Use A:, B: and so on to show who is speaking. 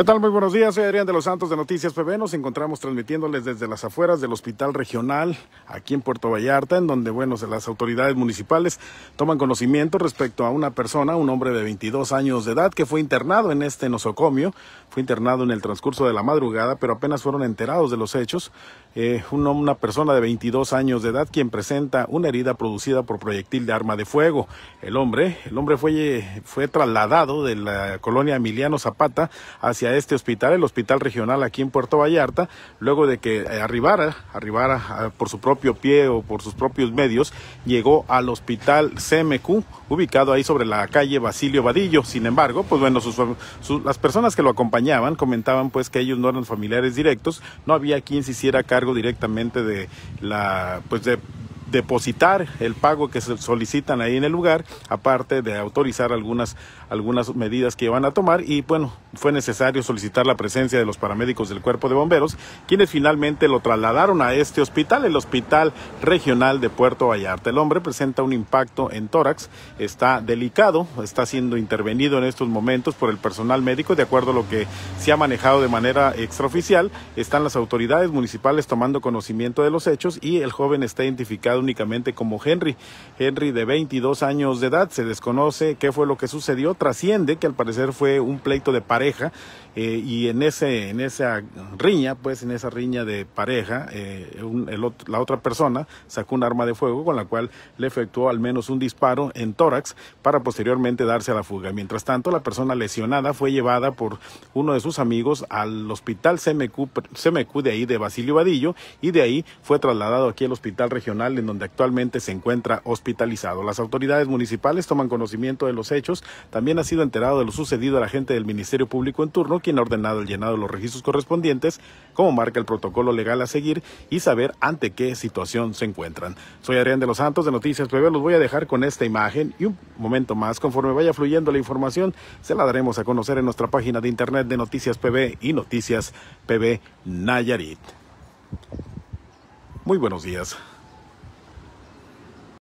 A: ¿Qué tal? Muy buenos días, soy Adrián de los Santos de Noticias PB. Nos encontramos transmitiéndoles desde las afueras del Hospital Regional aquí en Puerto Vallarta, en donde, bueno, las autoridades municipales toman conocimiento respecto a una persona, un hombre de 22 años de edad, que fue internado en este nosocomio. Fue internado en el transcurso de la madrugada, pero apenas fueron enterados de los hechos. Eh, una, una persona de 22 años de edad quien presenta una herida producida por proyectil de arma de fuego. El hombre, el hombre fue, fue trasladado de la colonia Emiliano Zapata hacia a este hospital, el hospital regional aquí en Puerto Vallarta, luego de que arribara, arribara ah, por su propio pie o por sus propios medios, llegó al hospital CMQ, ubicado ahí sobre la calle Basilio Vadillo. Sin embargo, pues bueno, las personas que lo acompañaban comentaban pues que ellos no eran familiares directos, no había quien se hiciera cargo directamente de la, pues de depositar el pago que se solicitan ahí en el lugar, aparte de autorizar algunas, algunas medidas que iban a tomar y bueno, fue necesario solicitar la presencia de los paramédicos del cuerpo de bomberos, quienes finalmente lo trasladaron a este hospital, el Hospital Regional de Puerto Vallarta. El hombre presenta un impacto en tórax, está delicado, está siendo intervenido en estos momentos por el personal médico, de acuerdo a lo que se ha manejado de manera extraoficial, están las autoridades municipales tomando conocimiento de los hechos y el joven está identificado únicamente como Henry. Henry de 22 años de edad, se desconoce qué fue lo que sucedió, trasciende que al parecer fue un pleito de pareja eh, y en, ese, en esa riña, pues en esa riña de pareja, eh, la otra persona sacó un arma de fuego con la cual le efectuó al menos un disparo en tórax para posteriormente darse a la fuga. Mientras tanto, la persona lesionada fue llevada por uno de sus amigos al hospital CMQ, CMQ de ahí de Basilio Vadillo y de ahí fue trasladado aquí al hospital regional en donde actualmente se encuentra hospitalizado. Las autoridades municipales toman conocimiento de los hechos. También ha sido enterado de lo sucedido el agente del Ministerio Público en turno, quien ha ordenado el llenado de los registros correspondientes, como marca el protocolo legal a seguir y saber ante qué situación se encuentran. Soy Adrián de los Santos de Noticias PB. Los voy a dejar con esta imagen y un momento más. Conforme vaya fluyendo la información, se la daremos a conocer en nuestra página de internet de Noticias PB y Noticias PB Nayarit. Muy buenos días.